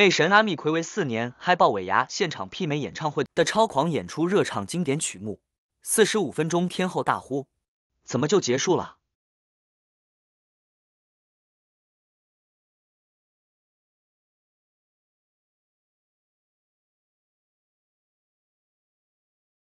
被神阿密奎为四年嗨爆尾牙现场媲美演唱会的超狂演出，热唱经典曲目，四十五分钟天后大呼：怎么就结束了？